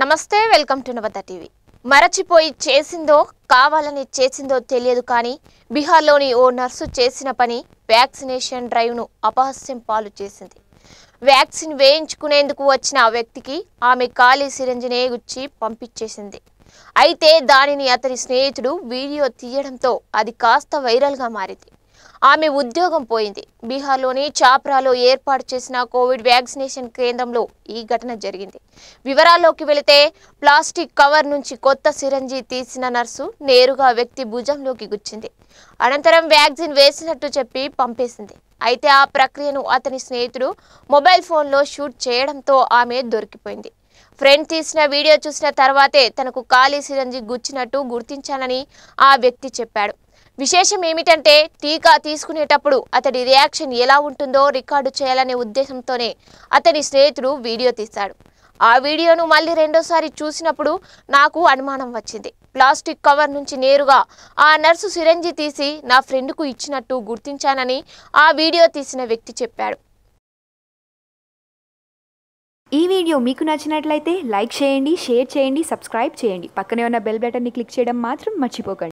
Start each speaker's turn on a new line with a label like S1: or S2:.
S1: నమస్తే welcome to Navata TV మరచిపోయి చేసిందో కావాలని చేసిందో తెలియదు కానీ బీహార్లోని ఓ నర్సు చేసిన పని వ్యాక్సినేషన్ డ్రైవ్ను అపహస్యం పాలు చేసింది వ్యాక్సిన్ వేయించుకునేందుకు వచ్చిన ఆ వ్యక్తికి ఆమె ఖాళీ సిరంజినే గుచ్చి పంపించేసింది అయితే దానిని అతని స్నేహితుడు వీడియో తీయడంతో అది కాస్త వైరల్గా మారింది ఆమె ఉద్యోగం పోయింది బీహార్లోని చాప్రాలో ఏర్పాటు చేసిన కోవిడ్ వ్యాక్సినేషన్ కేంద్రంలో ఈ ఘటన జరిగింది వివరాల్లోకి వెళితే ప్లాస్టిక్ కవర్ నుంచి కొత్త సిరంజి తీసిన నర్సు నేరుగా వ్యక్తి భుజంలోకి గుచ్చింది అనంతరం వ్యాక్సిన్ వేసినట్టు చెప్పి పంపేసింది అయితే ఆ ప్రక్రియను అతని స్నేహితుడు మొబైల్ ఫోన్లో షూట్ చేయడంతో ఆమె దొరికిపోయింది ఫ్రెండ్ తీసిన వీడియో చూసిన తర్వాతే తనకు ఖాళీ సిరంజి గుచ్చినట్టు గుర్తించానని ఆ వ్యక్తి చెప్పాడు విశేషం ఏమిటంటే టీకా తీసుకునేటప్పుడు అతడి రియాక్షన్ ఎలా ఉంటుందో రికార్డు చేయాలనే ఉద్దేశంతోనే అతని స్నేహితుడు వీడియో తీశాడు ఆ వీడియోను మళ్ళీ రెండోసారి చూసినప్పుడు నాకు అనుమానం వచ్చింది ప్లాస్టిక్ కవర్ నుంచి నేరుగా ఆ నర్సు సిరంజి తీసి నా ఫ్రెండ్కు ఇచ్చినట్టు గుర్తించానని ఆ వీడియో తీసిన వ్యక్తి చెప్పాడు
S2: ఈ వీడియో మీకు నచ్చినట్లయితే లైక్ చేయండి షేర్ చేయండి సబ్స్క్రైబ్ చేయండి పక్కనే ఉన్న బెల్ బటన్ని క్లిక్ చేయడం మాత్రం మర్చిపోకండి